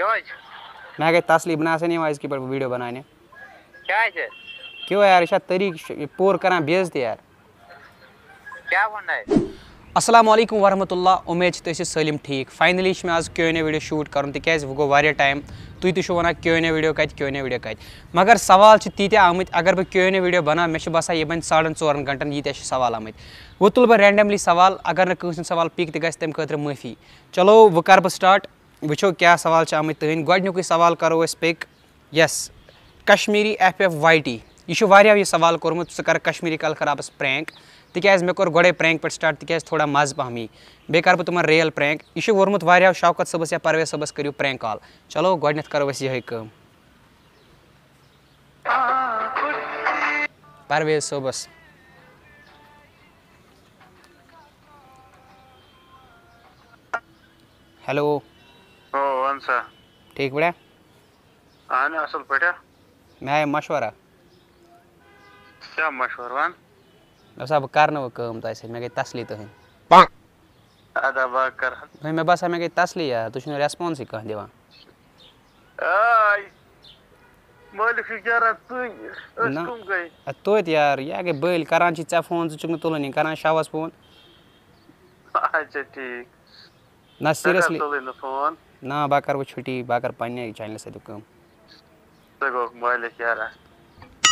मैं कहे तसली बना से नहीं हुआ इसके ऊपर वीडियो बनाने क्यों यार इशा तरीक पोर करा बेजती यार क्या बोलना है असलम वरहमल उमेद तुम सलम ठीक फाइनली मे आज क्यों वीडियो शूट कर गो तो टाइम तुम तो वन क्यों वीडियो कत क्यों वीडियो कत मगर सवाल तीत आम अगर बहुत क्यों वीडियो बना मे बसान यह बन साड़न चौन घंटन यीत सवाल आम वो तुल बह रैंडमली सवाल अगर ना सवाल पिक त गम माफी चलो वह कर बह स्टार्ट वो क्या सवाल आम तहद गोडनिक सवाल करो पिक यस कश्मीरी एफ एफ वाई टी यह सवाल कोर्मुत सह कर कश्मीरी कल खराबस प्रैंक तेज मे कौर गोडे प्रैंक पे स्टार्ट तेज थोड़ा मज पहमी बे कर तुम रियल प्रैंक यह वोमुत वो शौकत सबस या परवेज सबस करो प्रैंक कॉल चलो गोडन करो ये कम परवेज सबस हेलो ಅನ್ಸ ठीक बढ़िया आने असल बढ़िया मैं मशवरा क्या मशवर वन बस अब कर वो तो ऐसे मैं गई तसली तो अदा बा कर मैं बस मैं गई तसली यार तू छुने रेस्पॉन्स ही कहां देवा आय तुम गई तो यार या गई बैल करान फोन चुक न तुलनी करान फोन अच्छा ठीक ना सीरियसली फोन ना बा कर वो छुट्टी बा कर पन्ने चैनल से दुकम देखो मोबाइल क्या रहा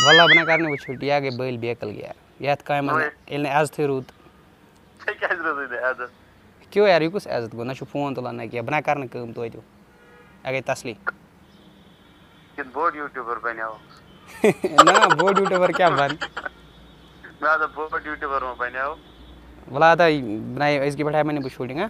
वल्ला बना करने वो छुट्टी आगे बैल बेकल गया यात मन इने आज थे रूत आज जरूरत है आज क्यों यार युकुस आज गो ना छु फोन तुला तो ना किया बना करने काम तो आइयो आगे तसली किन बोर्ड यूट्यूबर बनाओ ना बोर्ड यूट्यूबर क्या बन मैं तो बोर्ड यूट्यूबर में बनाओ वाला था बनाई इसकी बैठा मैंने शूटिंग है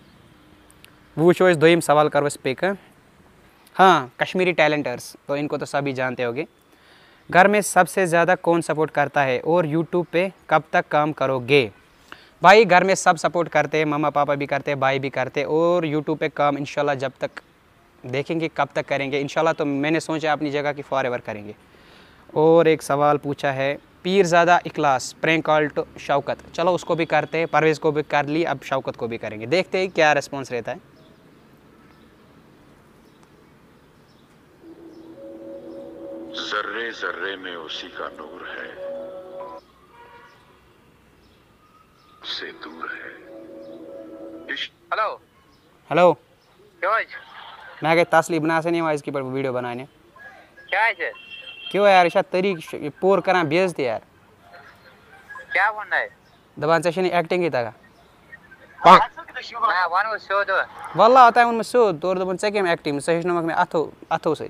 वो वो दो ही सवाल करो स्पीकर हाँ कश्मीरी टैलेंटर्स तो इनको तो सभी जानते होंगे घर में सबसे ज़्यादा कौन सपोर्ट करता है और यूट्यूब पे कब तक काम करोगे भाई घर में सब सपोर्ट करते हैं मम्मा पापा भी करते हैं भाई भी करते और यूट्यूब पे काम इंशाल्लाह जब तक देखेंगे कब तक करेंगे इंशाल्लाह तो मैंने सोचा अपनी जगह की फॉर करेंगे और एक सवाल पूछा है पीरजादा इखलास प्रैंक ऑल्ट शौकत चलो उसको भी करते हैं परवेज़ को भी कर ली अब शौकत को भी करेंगे देखते हैं क्या रिस्पॉन्स रहता है जर्रे जर्रे में उसी का नूर है से दूर है हेलो हेलो क्यों मैं कहे तस्ली बना से नहीं वाइज की पर वीडियो बनाने क्या है क्यों यार ऐसा तरी पूर करा बेज दे यार क्या वनना है दबान से एक्टिंग ही तगा मैं वन सो दो वल्ला आता है उनमें सो तोर दबन से के एक्टिंग सही नमक में अथो अथो से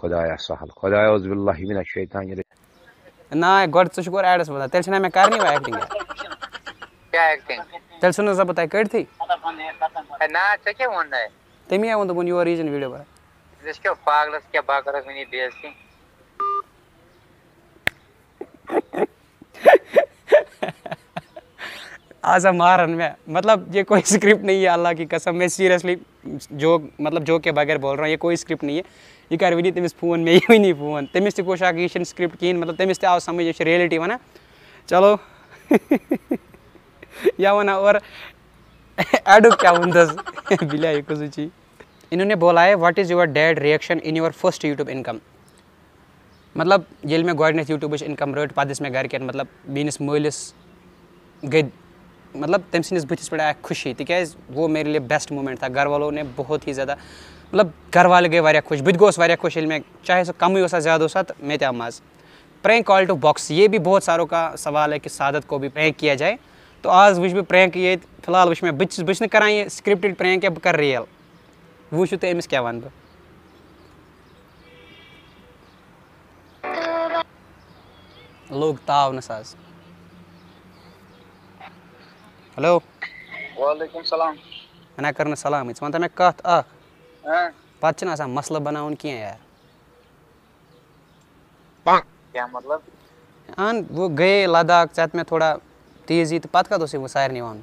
खुदाया सहल खुदाया उजबिल्लाहिमिन शैतान ना गड च गोर एडस वदा तेल छना मैं करनी वा एक्टिंग क्या एक्टिंग तेल सुनो सब बताई कट थी ना च के वंदा है तमिया वंदा बन योर रीजन वीडियो पर इसके पागलस क्या बाकरस मिनी बेसी आज हम आ रन में मतलब ये कोई स्क्रिप्ट नहीं है अल्लाह की कसम मैं सीरियसली जो मतलब जो के बगैर बोल रहा हूँ ये कोई स्क्रिप्ट नहीं है ये कर वी तेज फोन मे ये नहीं फोन तेज तक कि यह स्क्रिप्ट कहीं मतलब तेज तव समझ यह रियलिटी वन चलो या वन और एडुक क्या वनस बिलिया ये कुछ चीज इन्होंने बोला है what is your dad reaction in your first YouTube income मतलब ये मैं गोडन यूट्यूब इनकम रट पे मे गर मतलब मेस मलिस गई मतलब तम बुथिस पे आया खुशी तेज वो मेरे लिए बेस्ट मूमेंट था घर वालों ने बहुत ही ज़्यादा मतलब घर वाले गए वह खुश बुत गोस वह खुश मैं चाहे सो कम ही ज़्यादा सा मे ते मज़ प्रैंक कॉल टू बॉक्स ये भी बहुत सारों का सवाल है कि सादत को भी प्रैंक किया जाए तो आज वो प्रैंक ये फिलहाल वे बुस बच बच करान ये स्क्रिप्टेड प्रैंक या बह कर रियल वो तो अमिस क्या वन बहुत लोग ताव नसाज़ ہیلو وعلیکم سلام انا کرنا سلام ژٕ وَن تہٕ مےٚ کَتھ اَکھ پَتہٕ چھِنہٕ آسان مسلہٕ بَناوُن کینٛہہ یار کیٛاہ مطلب اہن وۄنۍ گٔیے لداخ ژےٚ مےٚ تھوڑا تیزی تہٕ پَتہٕ کَتھ اوسُے وۄنۍ سارنٕے وَنُن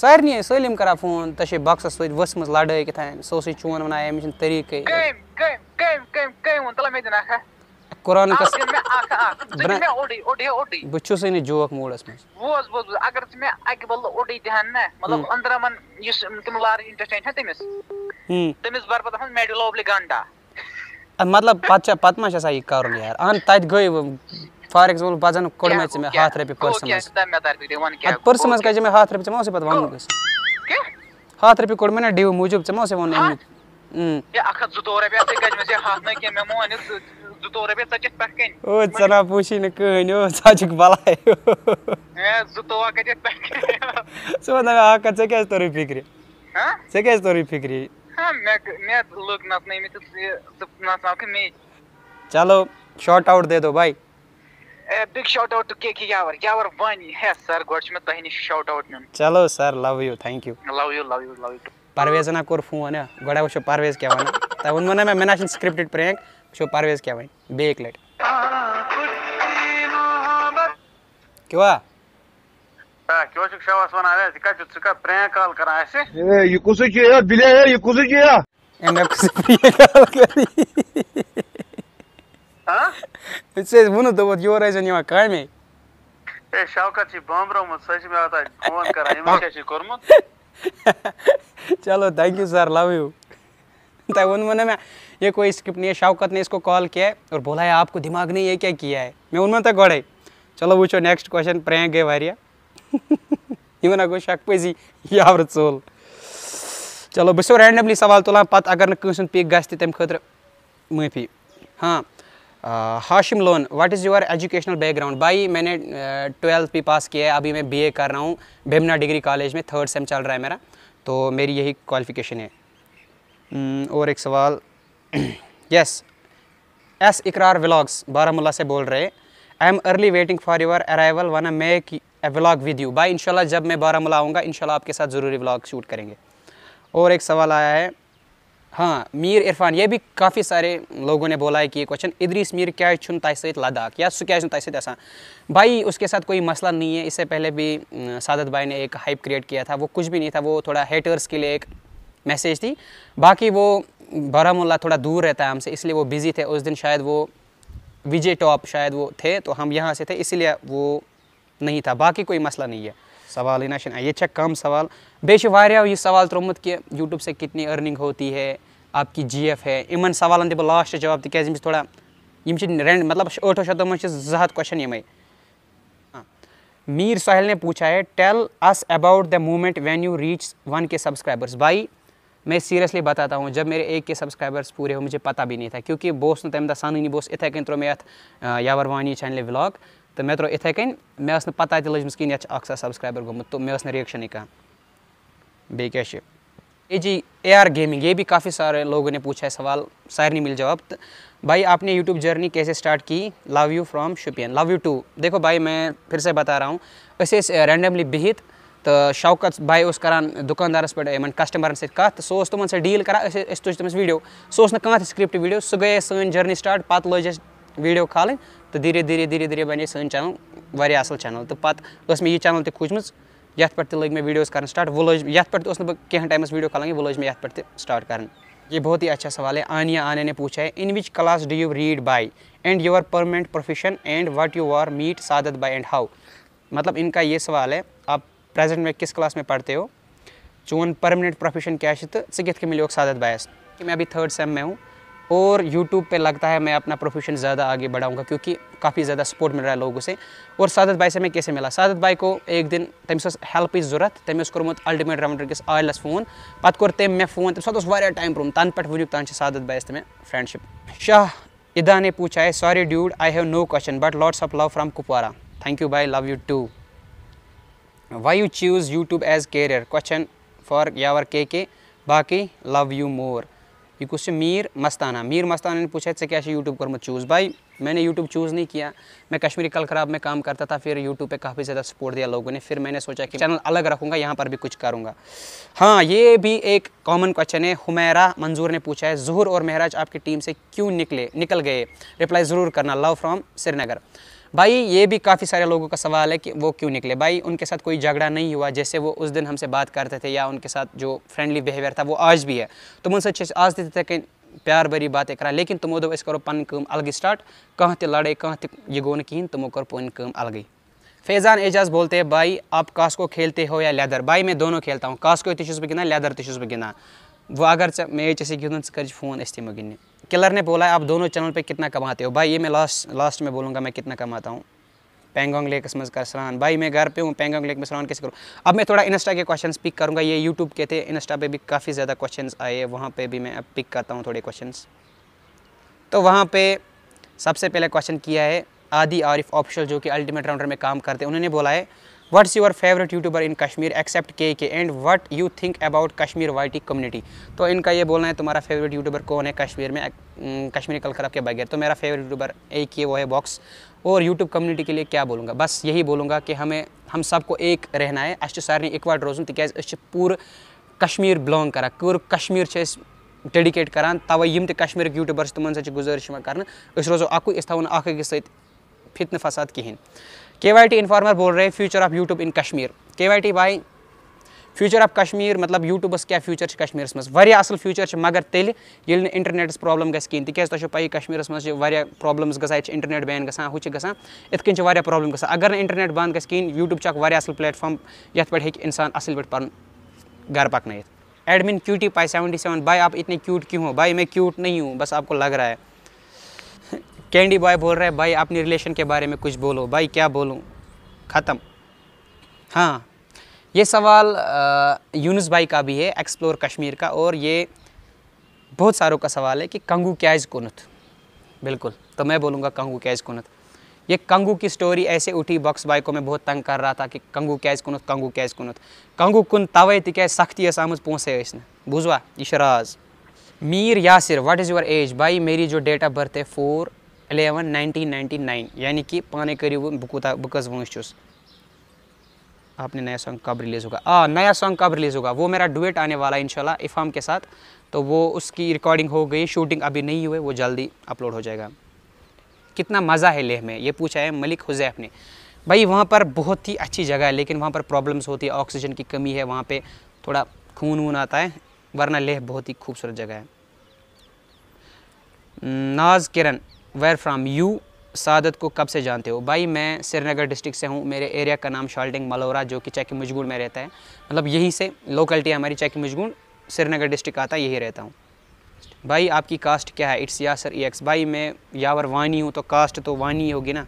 سارنٕے ٲسۍ سٲلِم کَران فون ژےٚ چھے بۄکسَس سۭتۍ ؤژھمٕژ لَڑٲے کیٛاہ تھام سُہ اوسُے چون وَنان أمِس چھِنہٕ طٔریٖقٕے قرآن بہس نہٕ جوک موڈس منٛز بوز بوز اگر ژٕ مےٚ اَکہِ بَلہٕ اوٚڑُے دِہن نہ مطلب أنٛدرَمَن یُس تِم لارٕج اِنٹرسٹین چھا تٔمِس تٔمِس بربَد آسان میڈِلوبلہِ گَنڈا مطلب پَتہٕ چھا پَتہٕ ما چھُ آسان یہِ کَرُن یار اہن تَتہِ گٔے فار ایٚگزامپٕل پَتہٕ زَن کوٚڑ مےٚ ژٕ مےٚ ہَتھ رۄپیہِ پٔرسہٕ منٛز اَدٕ پٔرسہٕ منٛز کَجے مےٚ ہَتھ رۄپیہِ ژےٚ ما اوسُے پَتہٕ وَنُن کٲنٛسہِ ہَتھ رۄپیہِ کوٚڑ مےٚ نہ ڈِو موٗجوٗب ژےٚ ما اوسُے وَنُن اَمیُک اکھ ہَتھ زٕ ژور رۄپیہِ ژور رۄپیہِ ژٔٹِتھ پٮ۪ٹھ کَنۍ او ژٕ پوٗچی نہٕ کٕہٕنۍ او ژَچُک بَلاے زٕتووُہ کٔرِتھ پٮ۪ٹھ کَنۍ ژٕ وَن مےٚ اَکھ کَتھ ژےٚ کیٛازِ توٚرُے فِکرِ ژےٚ کیٛازِ توٚرُے فِکرِ مےٚ لُکھ نَژنٲومٕتۍ ژٕ نَژناوکھٕ مے چلو شاٹ آوُٹ دے دو باے big shout out to KK Yawar. Yawar won. Yes, sir. Got you. Matlab hini shout out nun. Chalo, sir. Love you. Thank you. Love you. Love you. Love you. Parvez na kor phone ya. Goda wo parvez kya wana. Ta unmana main mention scripted prank. શું પારવેઝ કહેવાય બે એકલેટ કેવા Kiosk şavas bana ver. Dikkat et çıkar. Preye kal karası. Ee, yukusu ya. Bile ya. Yukusu ya. Emre kusu preye kal kari. Ha? Siz bunu da bu yoray zanima kay mı? E Şavkat ji bomb romut saçım ya da kovan karayım. Kaçı kormut. Chalo, thank you sir. Love you. था उन्होंने मैं ये कोई script नहीं है शौकत ने इसको call किया है और बोला है आपको दिमाग नहीं है क्या किया है मैं उनमें तक तो गौड़े चलो पूछो नेक्स्ट क्वेश्चन प्रैंक गए वारिया इवन अगो शक पी यावर चोल चलो बस रैंडमली सवाल तुलान पत् अगर कंसन पिक गि तम माफी हाँ Hashim Lone what is your educational background भाई मैंने ट्वेल्थ भी पास किया है अभी मैं बीए कर रहा हूँ भेमना डिग्री कॉलेज में थर्ड सेम चल रहा है मेरा तो मेरी यही क्वालिफिकेशन है हम्म, और एक सवाल yes S Ikrar vlogs Baramulla से बोल रहे I am early waiting for your arrival one make a vlog with you bye इनशाला जब मैं बारामूला आऊँगा इनशाला आपके साथ ज़रूरी व्लॉग शूट करेंगे और एक सवाल आया है हाँ मीर इरफान ये भी काफ़ी सारे लोगों ने बोला है कि ये क्वेश्चन इदरीस मीर क्या छुन तय सत लद्दाख या सु क्या तय सत आसान भाई उसके साथ कोई मसला नहीं है इससे पहले भी सादत भाई ने एक हाइप क्रिएट किया था वो कुछ भी नहीं था वो थोड़ा हेटर्स के लिए एक मैसेज थी बाकी वो बारामूला थोड़ा दूर रहता है हमसे इसलिए वो बिज़ी थे उस दिन शायद वो विजय टॉप शायद वो थे तो हम यहाँ से थे इसलिए वो नहीं था बाकी कोई मसला नहीं है सवाल ही ना ये चेक कम सवाल बेश ये सवाल त्रोमुत कि यूट्यूब से कितनी अर्निंग होती है आपकी जी एफ है इन सवालन दिन लास्ट जवाब तेज थोड़ा यम रेंट मतलब शो शतो मज जहत क्वेश्चन ये मीर सोहेल ने पूछा है tell us about the moment when you reach one K subscribers bye मैं सीरियसली बताता हूँ जब मेरे एक के सब्सक्राइबर्स पूरे हो मुझे पता भी नहीं था क्योंकि बोस ना तमें सननी बोस इथे कन त्रो मे अत यावर वानी चैनल व्लॉग तो मे त्रो इथे कन मे पता तह लजम कहीं ये सब्सक्राइबर गोमुत तो मे रिएक्शन कह बे क्या ए जी ए आर गेमिंग ये भी काफ़ी सारे लोगों ने पूछा है सवाल सारे मिल जवाब तो भाई आपने यूट्यूब जर्नी कैसे स्टार्ट की love you from Shopian love you too देखो भाई मैं फिर से बता रहा हूँ ऐसे रैंडमली बिहित तो शौकत भाई उस करान दुकानदारस पे इन कस्टमरन सत सो तुम सर डील कर तुज तमिस वीडियो सो कह स्क्रिप्ट वीडियो सह गए सी जर्नी स्टार्ट पे लज वीडियो खाल तो धीरे धीरे धीरे धीरे बने सो चैनल वह असल चैनल तो पे मे यह चैनल तक खूजम ये पे लग मे वीडियो कर स्टार्ट वो लज ये पे उस कह टाइम वीडियो खाला वो लज मे ये पे स्टार्ट कर ये बहुत ही अच्छा सवाल है आनिया आने ने पूछा है in which class do you read bye and your permanent profession and what you are meet Saadat bye and how मतलब इनका ये सवाल है प्रेजेंट में किस क्लास में पढ़ते हो चोन परमानेंट प्रोफेशन क्या है तो कित मिलो सादत बायस कि मैं अभी थर्ड सेम में हूँ और यूट्यूब पे लगता है मैं अपना प्रोफेशन ज़्यादा आगे बढ़ाऊँगा क्योंकि काफ़ी ज़्यादा सपोर्ट मिल रहा है लोगों से और सादत भाई से मैं कैसे मिला सादत भाई को एक दिन तमिस हेल्प जरूरत तमें कर्मुत अल्टिमेट राउंडर किस आयलस फोन पत् कोर तम मैं फोन तम साथ टाइम रूम तन पे वुक तान सादत भाई मैं फ्रेंडशिप शाह इदा ने पूछा है sorry dude I have no question but lots of love from Kupwara thank you भाई love you too why you choose YouTube as career question for Yawar के के बाकी लव यू मोर ये क्वेश्चन मीर मस्ताना मीर मस्ताना ने पूछा इससे कैसे यूट्यूब कर मत चूज़ भाई मैंने यूट्यूब चूज़ नहीं किया मैं कश्मीरी कल खराब में काम करता था फिर यूट्यूब पे काफ़ी ज़्यादा सपोर्ट दिया लोगों ने फिर मैंने सोचा कि चैनल अलग रखूँगा यहाँ पर भी कुछ करूँगा हाँ ये भी एक कॉमन क्वेश्चन है हुमैरा मंजूर ने पूछा है जहूर और महराज आपकी टीम से क्यों निकले निकल गए रिप्लाई ज़रूर करना लव फ्रॉम श्रीनगर भाई ये भी काफ़ी सारे लोगों का सवाल है कि वो क्यों निकले भाई उनके साथ कोई झगड़ा नहीं हुआ जैसे वो उस दिन हमसे बात करते थे या उनके साथ जो फ्रेंडली बिहेवियर था वो आज भी है तुम उनसे अच्छे से आज देते थे कि प्यार भरी बातें करा लेकिन तुम दो करो पन कम अलग स्टार्ट कह ते लड़े कह ते ये गो कहें तुमो करो पन कम अलग फैज़ान एजाज बोलते हैं भाई आप कास्को खेलते हो या लेदर भाई मैं दोनों खेलता हूँ कास्को तुस बह गिंदान लेदर तुस बह वो अगर ऐसे मैच ऐसे गिंदन कर फोन इस्तेमाल तिमो किलर ने बोला है आप दोनों चैनल पे कितना कमाते हो भाई ये मैं लास्ट लास्ट में बोलूँगा मैं कितना कमाता हूँ पेंगोंग लेक मज कर स्नान भाई मैं घर पे हूँ पेंगोंग लेक में स्नान कैसे करूँ अब मैं थोड़ा इंस्टा के क्वेश्चन पिक करूँगा ये यूट्यूब के थे इंस्टा पे भी काफ़ी ज़्यादा क्वेश्चन आए वहाँ पर भी मैं अब पिक करता हूँ थोड़े क्वेश्चन तो वहाँ पर सबसे पहले क्वेश्चन किया है आदि आरिफ ऑप्शल जो कि अल्टीमेट राउंडर में काम करते हैं उन्होंने बोला है what's your favorite youtuber in kashmir के के and what you think about Kashmir yt community तो इनका ये बोलना है तुम्हारा फेवरेट यूट्यूबर कौन है कश्मीर में कश्मीरी कलखरब के बगैर तो मेरा फेवरेट यूट्यूबर एक ही वो है बॉक्स और यूट्यूब कम्युनिटी के लिए क्या बोलूँगा बस यही बोलूँगा कि हमें हम सबको एक रहना है अस सारे बार रोजन तिक तो पूर कश्मीर बिलोंग करा पूर कश्मीर डेडिकेट करा तवे यम तश्मीर यूट्यूबर तमन सह गुजारिश कर रोजो अकुई अस थो अकिस फसाद कहें के वाई टी इन्फॉर्मर बोल रहे हैं future of YouTube in Kashmir के वाई टी भाई फ्यूचर ऑफ कश्मीर मतलब यूट्यूबस क्या फ्यूचर कश्मीर मज असल फ्यूचर मगर तेल ये इंटरनेट प्रॉब्लम गए कहें तेज तुम पाई कश्मीर में प्रॉब्लम्स गा इंटरनेट बैन गा हूँ गा इथ प्रॉब्लम गा अगर ना इंटरनेट बंद गए कहें यूट्यूब असल प्लेटफॉर्म ये पे हे इंसान असल पे पुन घर पकन admin cutie pie seventy seven भाई आप इतने क्यूट क्यों हो भाई मैं क्यूट नहीं हूँ बस आपको लग रहा है कैंडी बॉय बोल रहा है भाई अपनी रिलेशन के बारे में कुछ बोलो भाई क्या बोलूँ ख़त्म हाँ ये सवाल यूनुस भाई का भी है एक्सप्लोर कश्मीर का और ये बहुत सारों का सवाल है कि कंगू कैज कुनत बिल्कुल तो मैं बोलूँगा कंगू कैज कुनत ये कंगू की स्टोरी ऐसे उठी बॉक्स बाई को मैं बहुत तंग कर रहा था कि कंगू कैज कुनत कंगू कैज कुनत कंगू कुन तवे तिक सख्ती आम पोसे बुझवा यह राज Mir Yasir what is your age भाई मेरी जो डेट ऑफ बर्थ है four eleven nineteen ninety nine यानी कि पाने करीब वो बह कूत कस आपने नया सॉन्ग कब रिलीज़ होगा आ नया सॉन्ग कब रिलीज़ होगा वो मेरा डुएट आने वाला है इनशाला इफ़ाम के साथ तो वो उसकी रिकॉर्डिंग हो गई शूटिंग अभी नहीं हुई वो जल्दी अपलोड हो जाएगा कितना मज़ा है लेह में ये पूछा है मलिक हुजैफ ने भाई वहाँ पर बहुत ही अच्छी जगह है लेकिन वहाँ पर प्रॉब्लम्स होती है ऑक्सीजन की कमी है वहाँ पर थोड़ा खून वून आता है वरना लेह बहुत ही खूबसूरत जगह है Naaz Kiran where from you Saadat को कब से जानते हो भाई मैं श्रीनगर डिस्ट्रिक्ट से हूँ मेरे एरिया का नाम शॉल्टिंग मलोरा जो कि चैकी मजगुड़ में रहता है मतलब यहीं से लोकलिटी हमारी चैकी मजगूड़ श्रीनगर डिस्ट्रिक्ट आता है यही रहता हूँ भाई आपकी कास्ट क्या है इट्स यासर ई एक्स भाई मैं यावर वानी हूँ तो कास्ट तो वानी होगी ना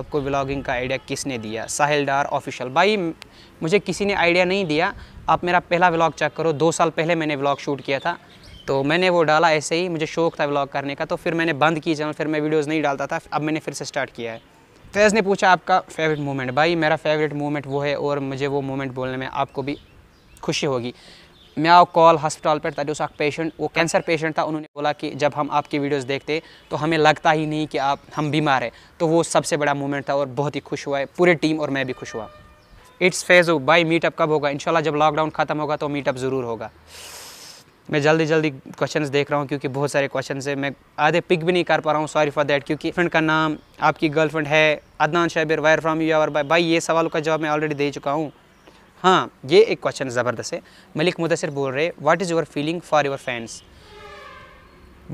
आपको ब्लॉगिंग का आइडिया किसने दिया साहिल डार ऑफिशियल भाई मुझे किसी ने आइडिया नहीं दिया आप मेरा पहला ब्लॉग चेक करो दो साल पहले मैंने ब्लॉग शूट किया था तो मैंने वो डाला ऐसे ही मुझे शौक था व्लॉग करने का तो फिर मैंने बंद की चैनल फिर मैं वीडियोज़ नहीं डालता था अब मैंने फिर से स्टार्ट किया है फैज़ ने पूछा आपका फेवरेट मोमेंट भाई मेरा फेवरेट मोमेंट वो है और मुझे वो मोमेंट बोलने में आपको भी खुशी होगी मैं आओ कॉल हॉस्पिटल पर था जो सा पेशेंट वो कैंसर पेशेंट था उन्होंने बोला कि जब हम आपकी वीडियोस देखते तो हमें लगता ही नहीं कि आप हम बीमार हैं तो वो सबसे बड़ा मोमेंट था और बहुत ही खुश हुआ है पूरे टीम और मैं भी खुश हुआ इट्स फेजो बाई मीटअप कब होगा इंशाल्लाह जब लॉकडाउन ख़त्म होगा तो मीटअप ज़रूर होगा मैं जल्दी जल्दी क्वेश्चंस देख रहा हूँ क्योंकि बहुत सारे क्वेश्चन है मैं आधे पिक भी नहीं कर पा रहा हूँ सॉरी फॉर देट क्योंकि फ्रेंड का नाम आपकी गर्लफ्रेंड है Adnan Shabir where from you are bye भाई ये सवालों का जवाब मैं ऑलरेडी दे चुका हूँ हाँ ये एक क्वेश्चन ज़बरदस्त है मलिक मुदसर बोल रहे what is your feeling for your fans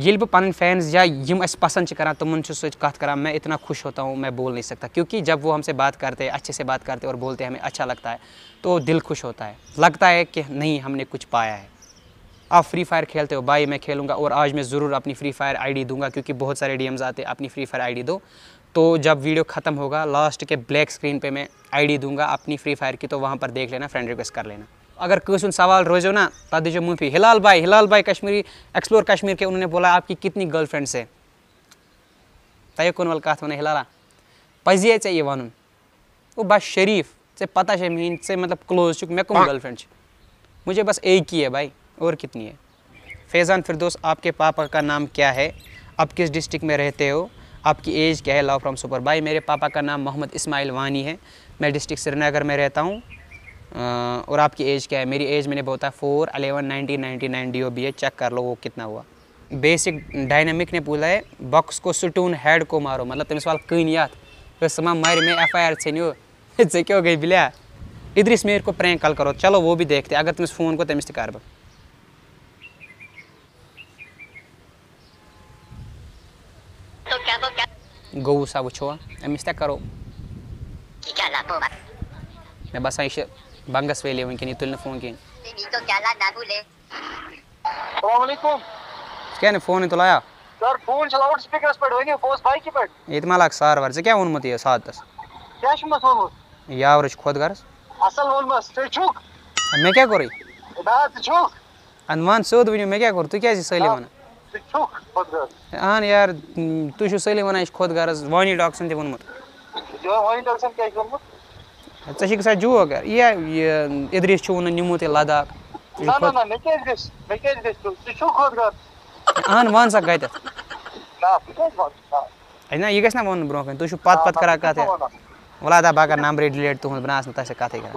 ये बहुत पन फैंस या यम अस पसंद करान तुमन सत कर मैं इतना खुश होता हूँ मैं बोल नहीं सकता क्योंकि जब वो हमसे बात करते हैं अच्छे से बात करते हैं और बोलते हैं हमें अच्छा लगता है तो दिल खुश होता है लगता है कि नहीं हमने कुछ पाया है आप फ्री फायर खेलते हो भाई मैं खेलूँगा और आज मैं ज़रूर अपनी फ्री फायर आईडी दूंगा क्योंकि बहुत सारे एम्स आते हैं अपनी फ्री फायर आईडी दो तो जब वीडियो ख़त्म होगा लास्ट के ब्लैक स्क्रीन पे मैं आईडी दूंगा अपनी फ्री फायर की तो वहाँ पर देख लेना फ्रेंड रिक्वेस्ट कर लेना अगर कसन सवाल रोजो ना तो दीजिए मुफी हिलाल भाई हिलाल भाई कश्मीरी एक्सप्लोर कश्मीर के उन्होंने बोला आपकी कितनी गर्ल फ्रेंड्स है तय कौन वाल कत वन हिलाला पजिए ऐ वन वो बस शरीफ से पता है मेन से मतलब क्लोज चुक मे कम गर्लफ्रेंड मुझे बस एक ही है भाई और कितनी है फैज़ान फिरदोस आपके पापा का नाम क्या है आप किस डिस्ट्रिक्ट में रहते हो आपकी एज क्या है लव फ्राम सुपर भाई मेरे पापा का नाम मोहम्मद इस्माइल वानी है मैं डिस्ट्रिक्ट श्रीनगर में रहता हूँ और आपकी एज क्या है मेरी एज मैंने बोलता है four eleven nineteen ninety nine D O B है चेक कर लो वो कितना हुआ बेसिक डायनामिक ने बोला है बॉक्स को सुटून हेड को मारो मतलब सवाल वाल याद तो समा मार में एफ आई आर छिनो ऐसे क्यों गई बिल्या इधर इस मेरे को प्रैंक कल करो चलो वो भी देखते अगर तुम फ़ोन को तमिस कर Gauza uchoa emistakaro eh, na basa isha bangas vele wengine itulna phone kin क्या फोन तो लाया सर फोन चलाओ स्पीकर पे फोन भाई की पे लाख सार वर क्या उन मत ये साथ दस क्या छ यार खुद गरस असल बस ते चुक मैं क्या करी दात चुक अनवान सोद विनो मैं क्या कर तू क्या सही वन اہن یار تُہۍ چھِو سٲلِم وَنان یہِ چھِ خۄد غرض وانی ڈاکسَن تہِ ووٚنمُت ژےٚ چھِ گژھان جوک یہِ اِدریٖس چھُ وَنان نِمو تُہۍ لداخ اہن وَن سا کَتٮ۪تھ نہ یہِ گژھِ نہ وَنُن برونٛہہ کَنہِ تُہۍ چھِو پَتہٕ پَتہٕ کَران کَتھ وَلا دَ بہٕ کَرٕ نمبرے ڈِلیٖٹ تُہُنٛد بہٕ نہٕ آسنہٕ تۄہہِ سۭتۍ کَتھٕے کَران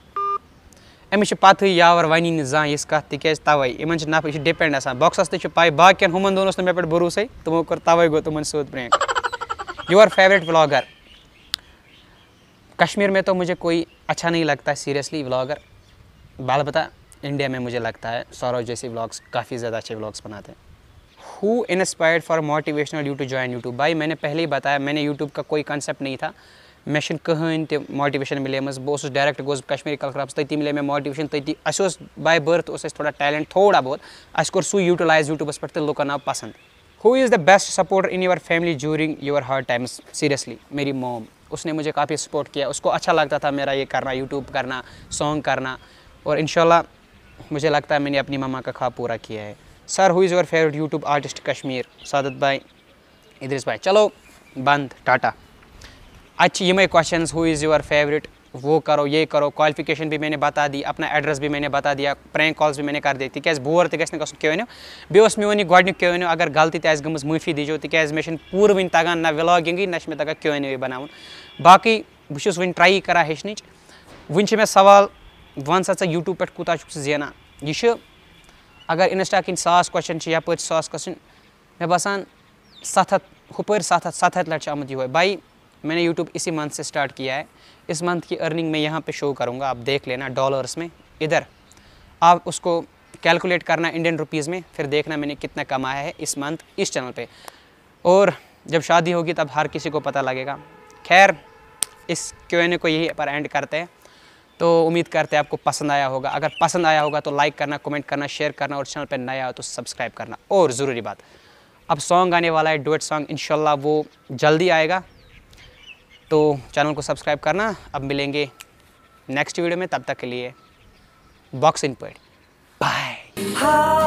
अमे पत् यार वन जिस कह तक तवे इन नफर यह डिपेंड आ बॉक्सस तक पा बाकन हमन दोन मे पे भरोस तमो कवे गो तुम सूद प्रेम योर फेवरेट व्लागर कश्मीर में तो मुझे कोई अच्छा नहीं लगता सीरियसली व्लागर अलबत् इंडिया में मुझे लगता है सौरव जैसे व्लॉग्स काफ़ी ज़्यादा अच्छे व्लॉग्स बनाते हैं who inspired for motivational you to join YouTube भाई मैंने पहले ही बताया मैंने यूट्यूब का कोई कंसेप्ट नहीं था मे कहें मोटिवेशन मिले बहुत डायरेक्ट गोस कश्मीरी कल क्रब्स तीन मिले मे मोटिवेशन तीन अस बाय बर्थ उस थोड़ा टैलेंट थोड़ा बहुत अर सू यूटिलाइज यूट्यूबस पे लुकन आव पसंद who is the best support in your family during your hard times seriously मेरी मोम उसने मुझे काफ़ी सपोर्ट किया उसको अच्छा लगता था मेरा ये करना यूट्यूब करना सॉन्ग करना और इनशाला मुझे लगता है मैंने अपनी मामा का ख्वाब पूरा किया है sir who is your favourite YouTube artist Kashmir Saadat भाई इधर भाई चलो बंद टाटा अच्छी यमें question who is your favourite वो करो ये करो क्वालिफिकेशन भी मैंने बता दी अपना एड्रेस भी मैंने बता दिया प्रैंक कॉल्स भी मैंने कर दी तिक बोर तक गु क्यों बेस मे वो गोनिक क्यों अगर गलती तेज गम माफी दीजो तिक मे पूरे वन तगान ना व्लागिंग ना मे तगान क्यों बना बाकी बहुत वो ट्राई करा हेच्न वन मे सवाल वन सा यूट्यूब पे कूत जेना यह अगर इंस्टा कि सास क्वेश्चन यप सास क्वेश्चन मे बसान सत हथ हप सत हथ आमुत यह बाई मैंने यूट्यूब इसी मंथ से स्टार्ट किया है इस मंथ की अर्निंग मैं यहाँ पर शो करूँगा आप देख लेना डॉलर्स में इधर आप उसको कैलकुलेट करना इंडियन रुपीज़ में फिर देखना मैंने कितना कमाया है इस मंथ इस चैनल पे और जब शादी होगी तब हर किसी को पता लगेगा खैर इस क्यों को यही पर एंड करते हैं तो उम्मीद करते हैं आपको पसंद आया होगा अगर पसंद आया होगा तो लाइक करना कमेंट करना शेयर करना और चैनल पर नया हो तो सब्सक्राइब करना और ज़रूरी बात अब सॉन्ग आने वाला है डुएट सॉन्ग इन वो जल्दी आएगा तो चैनल को सब्सक्राइब करना अब मिलेंगे नेक्स्ट वीडियो में तब तक के लिए बॉक्स पॉइंट बाय